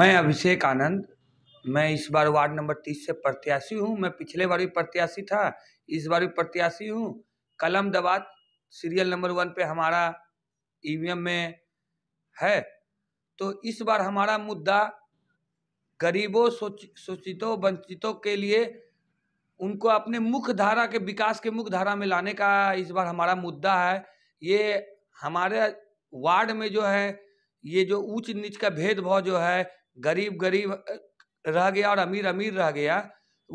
मैं अभिषेक आनंद मैं इस बार वार्ड नंबर तीस से प्रत्याशी हूँ मैं पिछले बार भी प्रत्याशी था इस बार भी प्रत्याशी हूँ कलम दबात सीरियल नंबर वन पे हमारा ईवीएम में है तो इस बार हमारा मुद्दा गरीबों शोषितों वंचितों के लिए उनको अपने मुख्य धारा के विकास के मुख्य धारा में लाने का इस बार हमारा मुद्दा है ये हमारे वार्ड में जो है ये जो ऊंच नीच का भेदभाव जो है गरीब गरीब रह गया और अमीर अमीर रह गया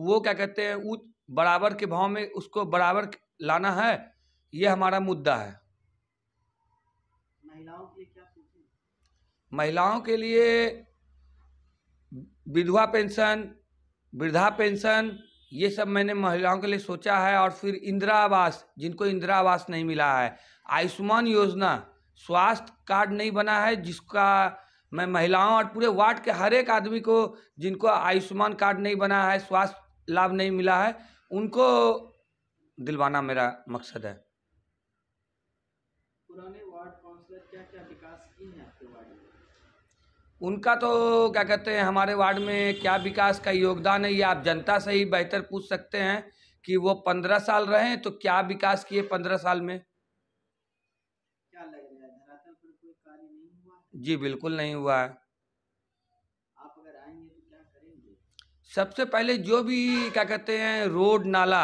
वो क्या कहते हैं वो बराबर के भाव में उसको बराबर लाना है ये हमारा मुद्दा है महिलाओं के लिए क्या महिलाओं के लिए विधवा पेंशन वृद्धा पेंशन ये सब मैंने महिलाओं के लिए सोचा है और फिर इंदिरा आवास जिनको इंदिरा आवास नहीं मिला है आयुष्मान योजना स्वास्थ्य कार्ड नहीं बना है जिसका मैं महिलाओं और पूरे वार्ड के हर एक आदमी को जिनको आयुष्मान कार्ड नहीं बना है स्वास्थ्य लाभ नहीं मिला है उनको दिलवाना मेरा मकसद है पुराने वार्ड काउंसलर क्या क्या विकास किए हैं आपके वार्ड उनका तो क्या कहते हैं हमारे वार्ड में क्या विकास का योगदान है ये आप जनता से ही बेहतर पूछ सकते हैं कि वो पंद्रह साल रहे तो क्या विकास किए पंद्रह साल में क्या लग रहा है धरातल पर कोई कार्य नहीं हुआ जी बिल्कुल नहीं हुआ है आप अगर आएंगे तो क्या करेंगे सबसे पहले जो भी क्या कहते हैं रोड नाला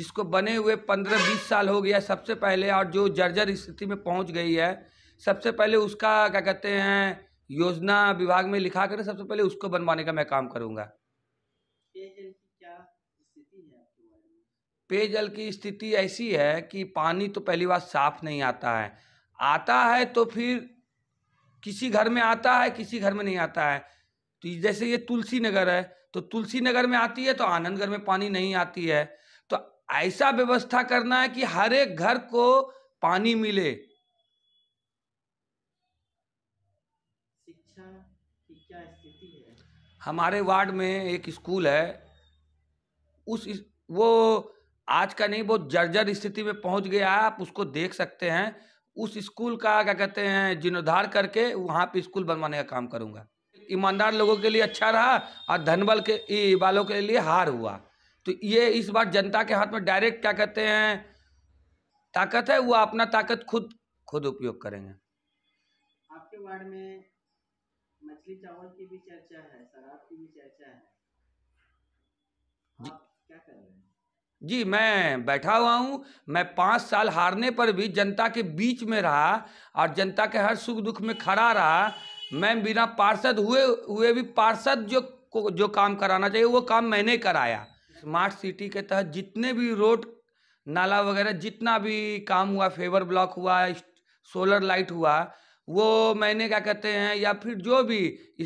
जिसको बने हुए पंद्रह बीस साल हो गया सबसे पहले और जो जर्जर स्थिति में पहुंच गई है सबसे पहले उसका क्या कहते हैं योजना विभाग में लिखा कर सबसे पहले उसको बनवाने का मैं काम करूंगा पेयजल की स्थिति ऐसी है कि पानी तो पहली बार साफ नहीं आता है आता है तो फिर किसी घर में आता है किसी घर में नहीं आता है तो जैसे ये तुलसी नगर है तो तुलसी नगर में आती है तो आनंदगढ़ में पानी नहीं आती है तो ऐसा व्यवस्था करना है कि हर एक घर को पानी मिले शिक्षा की क्या स्थिति है हमारे वार्ड में एक स्कूल है उस वो आज का नहीं वो जर्जर स्थिति में पहुंच गया आप उसको देख सकते हैं उस स्कूल का क्या कहते हैं जीर्णोद्धार करके वहाँ पे स्कूल बनवाने का काम करूँगा ईमानदार लोगों के लिए अच्छा रहा और धनबल के वालों के लिए हार हुआ तो ये इस बार जनता के हाथ में डायरेक्ट क्या कहते हैं ताकत है वो अपना ताकत खुद खुद उपयोग करेंगे आपके वार्ड में मछली चावल की भी चर्चा है शराब की भी चर्चा है आप क्या कर रहे हैं जी मैं बैठा हुआ हूँ मैं पाँच साल हारने पर भी जनता के बीच में रहा और जनता के हर सुख दुख में खड़ा रहा मैं बिना पार्षद हुए हुए भी पार्षद जो जो काम कराना चाहिए वो काम मैंने कराया स्मार्ट सिटी के तहत जितने भी रोड नाला वगैरह जितना भी काम हुआ फेवर ब्लॉक हुआ सोलर लाइट हुआ वो मैंने क्या कहते हैं या फिर जो भी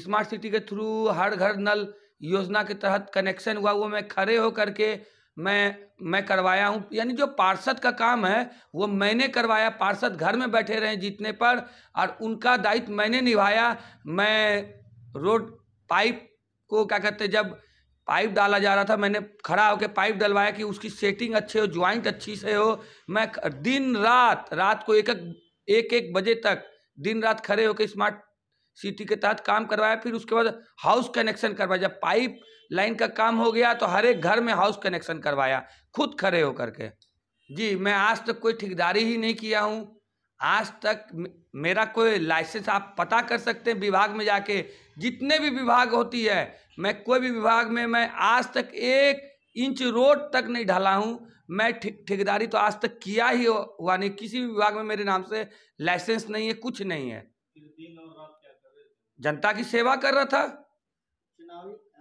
स्मार्ट सिटी के थ्रू हर घर नल योजना के तहत कनेक्शन हुआ वो मैं खड़े होकर के मैं मैं करवाया हूँ यानी जो पार्षद का काम है वो मैंने करवाया पार्षद घर में बैठे रहे जीतने पर और उनका दायित्व मैंने निभाया मैं रोड पाइप को क्या कहते जब पाइप डाला जा रहा था मैंने खड़ा होकर पाइप डलवाया कि उसकी सेटिंग अच्छे हो ज्वाइंट अच्छी से हो मैं दिन रात रात को एक एक एक, एक बजे तक दिन रात खड़े होकर स्मार्ट सिटी के तहत काम करवाया फिर उसके बाद हाउस कनेक्शन करवाया जब पाइप लाइन का काम हो गया तो हर एक घर में हाउस कनेक्शन करवाया खुद खड़े होकर के जी मैं आज तक कोई ठेकेदारी ही नहीं किया हूँ आज तक मेरा कोई लाइसेंस आप पता कर सकते हैं विभाग में जाके जितने भी विभाग होती है मैं कोई भी विभाग में मैं आज तक एक इंच रोड तक नहीं ढाला हूँ मैं ठेकेदारी तो आज तक किया ही हुआ नहीं किसी भी विभाग में मेरे नाम से लाइसेंस नहीं है कुछ नहीं है जनता की सेवा कर रहा था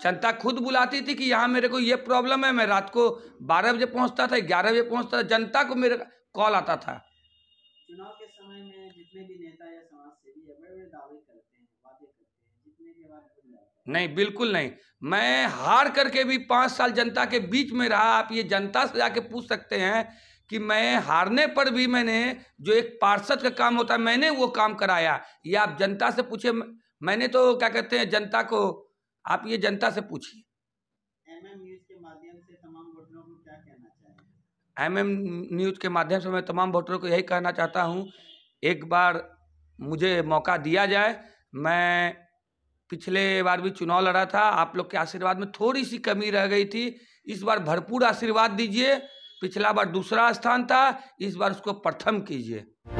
जनता खुद बुलाती थी कि यहाँ मेरे को ये प्रॉब्लम है मैं रात को बारह बजे पहुंचता था ग्यारह बजे पहुंचता था जनता को मेरे कॉल आता था चुनाव के समय में जितने भी नेता या समाज नहीं बिल्कुल नहीं मैं हार करके भी पाँच साल जनता के बीच में रहा आप ये जनता से जाके पूछ सकते हैं कि मैं हारने पर भी मैंने जो एक पार्षद का काम होता है मैंने वो काम कराया ये आप जनता से पूछे मैंने तो क्या कहते हैं जनता को आप ये जनता से पूछिए एम एम न्यूज के माध्यम से मैं तमाम वोटरों को यही कहना चाहता हूँ एक बार मुझे मौका दिया जाए मैं पिछले बार भी चुनाव लड़ा था आप लोग के आशीर्वाद में थोड़ी सी कमी रह गई थी इस बार भरपूर आशीर्वाद दीजिए पिछला बार दूसरा स्थान था इस बार उसको प्रथम कीजिए